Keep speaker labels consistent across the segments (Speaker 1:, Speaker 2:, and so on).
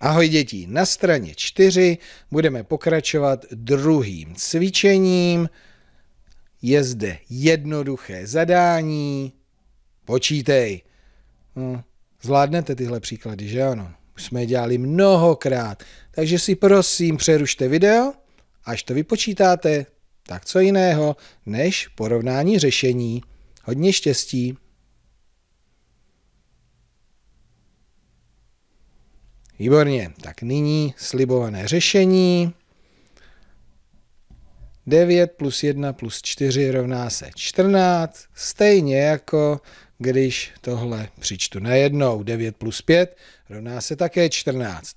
Speaker 1: Ahoj děti, na straně 4 budeme pokračovat druhým cvičením. Je zde jednoduché zadání. Počítej. No, zvládnete tyhle příklady, že ano? Už jsme je dělali mnohokrát. Takže si prosím přerušte video, až to vypočítáte. Tak co jiného, než porovnání řešení. Hodně štěstí. Výborně, tak nyní slibované řešení. 9 plus 1 plus 4 rovná se 14, stejně jako když tohle přičtu najednou. 9 plus 5 rovná se také 14.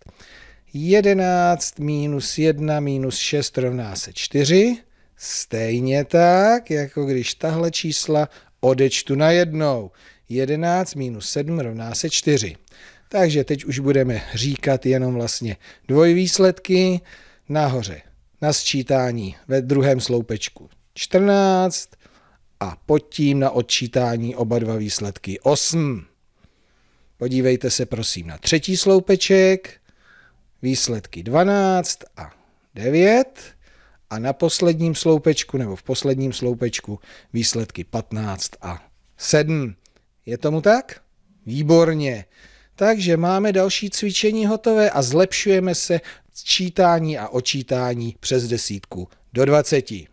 Speaker 1: 11 minus 1 minus 6 rovná se 4. Stejně tak, jako když tahle čísla odečtu najednou. 11 minus 7 rovná se 4. Takže teď už budeme říkat jenom vlastně dvojvýsledky nahoře na sčítání ve druhém sloupečku 14 a pod tím na odčítání oba dva výsledky 8. Podívejte se prosím na třetí sloupeček, výsledky 12 a 9 a na posledním sloupečku nebo v posledním sloupečku výsledky 15 a 7. Je tomu tak? Výborně. Takže máme další cvičení hotové a zlepšujeme se sčítání a očítání přes desítku do dvaceti.